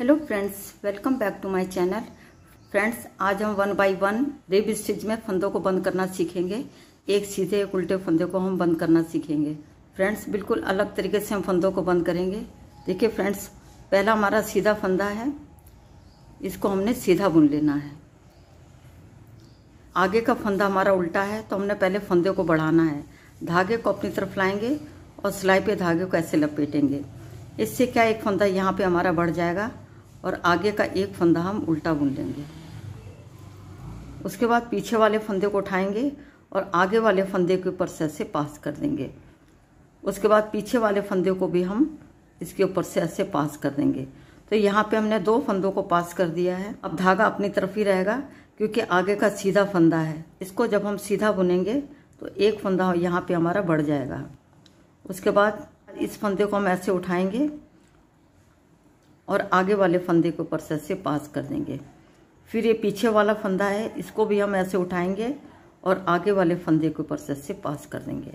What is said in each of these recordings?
hello friends welcome back to my channel friends आज हम one by one rib stitch में फंदों को बंद करना सीखेंगे एक सीधे एक उल्टे फंदे को हम बंद करना सीखेंगे फ्रेंड्स बिल्कुल अलग तरीके से हम फंदों को बंद करेंगे देखिए फ्रेंड्स पहला हमारा सीधा फंदा है इसको हमने सीधा बुन लेना है आगे का फंदा हमारा उल्टा है तो हमने पहले फंदे को बढ़ाना है धागे को अपनी तरफ लाएंगे और सिलाई पे धागे को ऐसे लपेटेंगे इससे क्या एक फंदा यहाँ पे हमारा बढ़ जाएगा और आगे का एक फंदा हम उल्टा बुन लेंगे उसके बाद पीछे वाले फंदे को उठाएंगे और आगे वाले फंदे के ऊपर से ऐसे पास कर देंगे उसके बाद पीछे वाले फंदे को भी हम इसके ऊपर से ऐसे पास कर देंगे तो यहाँ पे हमने दो फंदों को पास कर दिया है अब धागा अपनी तरफ ही रहेगा क्योंकि आगे का सीधा फंदा है इसको जब हम सीधा बुनेंगे तो एक फंदा यहाँ पे हमारा बढ़ जाएगा उसके बाद इस फंदे को हम ऐसे उठाएंगे और आगे वाले फंदे को प्रोसेस से पास कर देंगे फिर ये पीछे वाला फंदा है इसको भी हम ऐसे उठाएंगे और आगे वाले फंदे को प्रोसेस से पास कर देंगे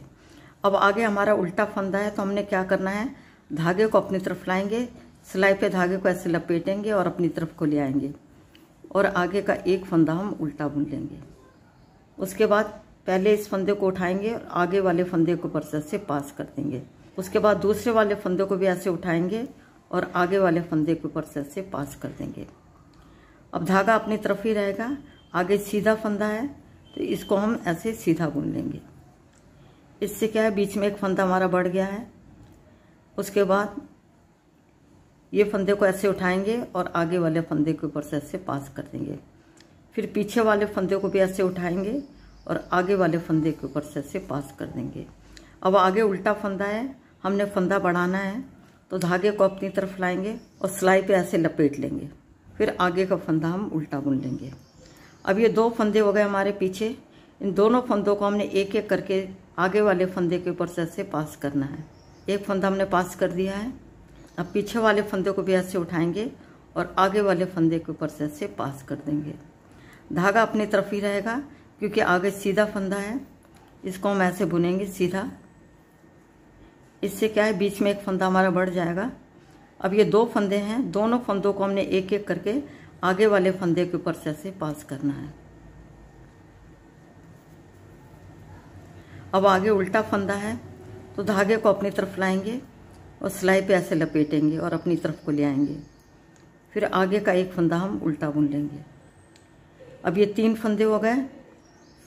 अब आगे हमारा उल्टा फंदा है तो हमने क्या करना है धागे को अपनी तरफ लाएंगे सिलाई पे धागे को ऐसे लपेटेंगे और अपनी तरफ को ले आएंगे और आगे का एक फंदा हम उल्टा बुन लेंगे उसके बाद पहले इस फंदे को उठाएंगे और आगे वाले फंदे को प्रोसेस से पास कर देंगे उसके बाद दूसरे वाले फंदे को भी ऐसे उठाएंगे और आगे वाले फंदे के ऊपर से ऐसे पास कर देंगे अब धागा अपनी तरफ ही रहेगा आगे सीधा फंदा है तो इसको हम ऐसे सीधा बुन लेंगे इससे क्या है बीच में एक फंदा हमारा बढ़ गया है उसके बाद ये फंदे को ऐसे उठाएंगे और आगे वाले फंदे के ऊपर से ऐसे पास कर देंगे फिर पीछे वाले फंदे को भी ऐसे उठाएंगे और आगे वाले फंदे के ऊपर से ऐसे पास कर देंगे अब आगे उल्टा फंदा है हमने फंदा बढ़ाना है तो धागे को अपनी तरफ लाएंगे और सिलाई पे ऐसे लपेट लेंगे फिर आगे का फंदा हम उल्टा बुन लेंगे अब ये दो फंदे हो गए हमारे पीछे इन दोनों फंदों को हमने एक एक करके आगे वाले फंदे के ऊपर से ऐसे पास करना है एक फंदा हमने पास कर दिया है अब पीछे वाले फंदे को भी ऐसे उठाएंगे और आगे वाले फंदे के ऊपर से ऐसे पास कर देंगे धागा अपनी तरफ ही रहेगा क्योंकि आगे सीधा फंदा है इसको हम ऐसे बुनेंगे सीधा इससे क्या है बीच में एक फंदा हमारा बढ़ जाएगा अब ये दो फंदे हैं दोनों फंदों को हमने एक एक करके आगे वाले फंदे के ऊपर से ऐसे पास करना है अब आगे उल्टा फंदा है तो धागे को अपनी तरफ लाएंगे और सिलाई पे ऐसे लपेटेंगे और अपनी तरफ को ले आएंगे फिर आगे का एक फंदा हम उल्टा बुन लेंगे अब ये तीन फंदे हो गए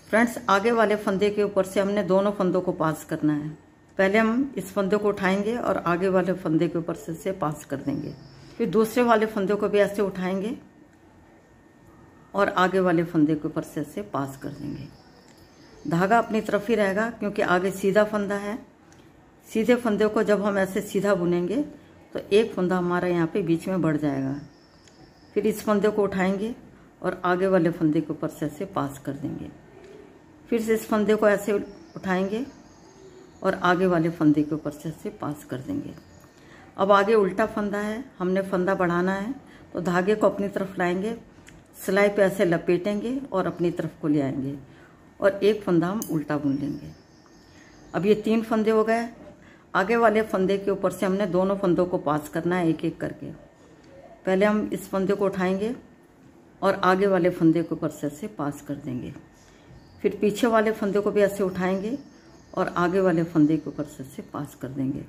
फ्रेंड्स आगे वाले फंदे के ऊपर से हमने दोनों फंदों को पास करना है पहले हम इस फंदे को उठाएंगे और आगे वाले फंदे के ऊपर से, से पास कर देंगे फिर दूसरे वाले फंदे को भी ऐसे उठाएंगे और आगे वाले फंदे के ऊपर से ऐसे पास कर देंगे धागा अपनी तरफ ही रहेगा क्योंकि आगे सीधा फंदा है सीधे फंदे को जब हम ऐसे सीधा बुनेंगे तो एक फंदा हमारा यहाँ पे बीच में बढ़ जाएगा फिर इस फंदे को उठाएंगे और आगे वाले फंदे के ऊपर से ऐसे पास कर देंगे फिर से इस फंदे को ऐसे उठाएंगे और आगे वाले फंदे के ऊपर से इसे पास कर देंगे अब आगे उल्टा फंदा है हमने फंदा बढ़ाना है तो धागे को अपनी तरफ लाएंगे सिलाई पे ऐसे लपेटेंगे और अपनी तरफ को ले आएंगे और एक फंदा हम उल्टा बुन लेंगे अब ये तीन फंदे हो गए आगे वाले फंदे के ऊपर से हमने दोनों फंदों को पास करना है एक एक करके पहले हम इस फंदे को उठाएंगे और आगे वाले फंदे के ऊपर से ऐसे पास कर देंगे फिर पीछे वाले फंदे को भी ऐसे उठाएंगे और आगे वाले फंदे के ऊपर से पास कर देंगे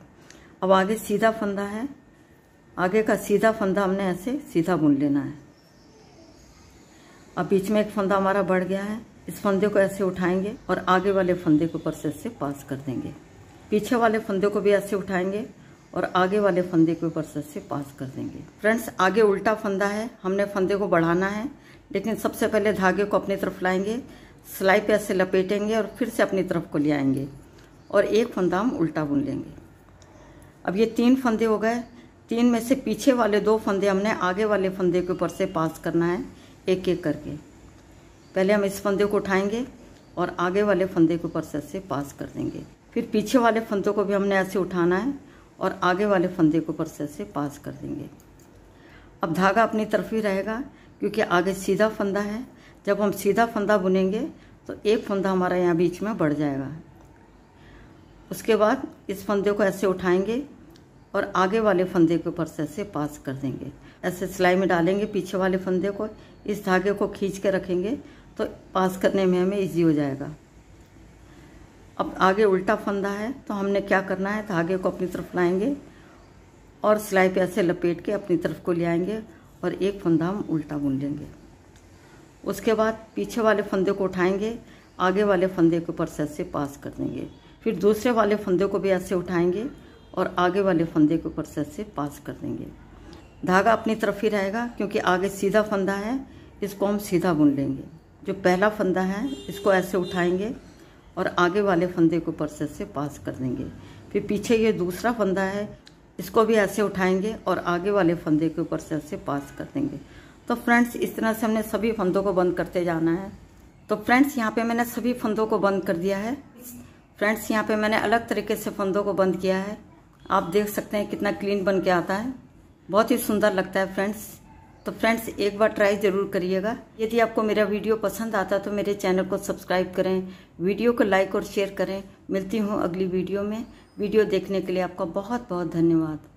अब आगे सीधा फंदा है आगे का सीधा फंदा हमने ऐसे सीधा बुन लेना है अब बीच में एक फंदा हमारा बढ़ गया है इस फंदे को ऐसे उठाएंगे और आगे वाले फंदे के ऊपर से पास कर देंगे पीछे वाले फंदे को भी ऐसे उठाएंगे और आगे वाले फंदे के ऊपर से पास कर देंगे फ्रेंड्स आगे उल्टा फंदा है हमने फंदे को बढ़ाना है लेकिन सबसे पहले धागे को अपनी तरफ लाएंगे सिलाई पे ऐसे लपेटेंगे और फिर से अपनी तरफ को ले आएंगे और एक फंदा हम उल्टा बुन लेंगे अब ये तीन फंदे हो गए तीन में से पीछे वाले दो फंदे हमने आगे वाले फंदे के ऊपर से पास करना है एक एक करके पहले हम इस फंदे को उठाएंगे और आगे वाले फंदे के ऊपर से ऐसे पास कर देंगे फिर पीछे वाले फंदों को भी हमने ऐसे उठाना है और आगे वाले फंदे के ऊपर से ऐसे पास कर देंगे अब धागा अपनी तरफ ही रहेगा क्योंकि आगे सीधा फंदा है जब हम सीधा फंदा बुनेंगे तो एक फंदा हमारा यहाँ बीच में बढ़ जाएगा उसके बाद इस फंदे को ऐसे उठाएंगे और आगे वाले फंदे के ऊपर से ऐसे पास कर देंगे ऐसे सिलाई में डालेंगे पीछे वाले फंदे को इस धागे को खींच के रखेंगे तो पास करने में हमें इजी हो जाएगा अब आगे उल्टा फंदा है तो हमने क्या करना है धागे को अपनी तरफ लाएंगे और सिलाई पे ऐसे लपेट के अपनी तरफ को ले आएंगे और एक फंदा हम उल्टा बुन लेंगे उसके बाद पीछे वाले फंदे को उठाएंगे आगे वाले फंदे के ऊपर से से पास कर देंगे फिर दूसरे वाले फंदे को भी ऐसे उठाएंगे और आगे वाले फंदे के ऊपर से से पास कर देंगे धागा अपनी तरफ ही रहेगा क्योंकि आगे सीधा फंदा है इसको हम सीधा बुन लेंगे जो पहला फंदा है इसको ऐसे उठाएंगे और आगे वाले फंदे को ऊपर से से पास कर देंगे फिर पीछे ये दूसरा फंदा है इसको भी ऐसे उठाएंगे और आगे वाले फंदे के ऊपर से से पास कर देंगे तो फ्रेंड्स इस तरह से हमने सभी फंदों को बंद करते जाना है तो फ्रेंड्स यहाँ पे मैंने सभी फंदों को बंद कर दिया है फ्रेंड्स यहाँ पे मैंने अलग तरीके से फंदों को बंद किया है आप देख सकते हैं कितना क्लीन बन के आता है बहुत ही सुंदर लगता है फ्रेंड्स तो फ्रेंड्स एक बार ट्राई ज़रूर करिएगा यदि आपको मेरा वीडियो पसंद आता है तो मेरे चैनल को सब्सक्राइब करें वीडियो को लाइक और शेयर करें मिलती हूँ अगली वीडियो में वीडियो देखने के लिए आपका बहुत बहुत धन्यवाद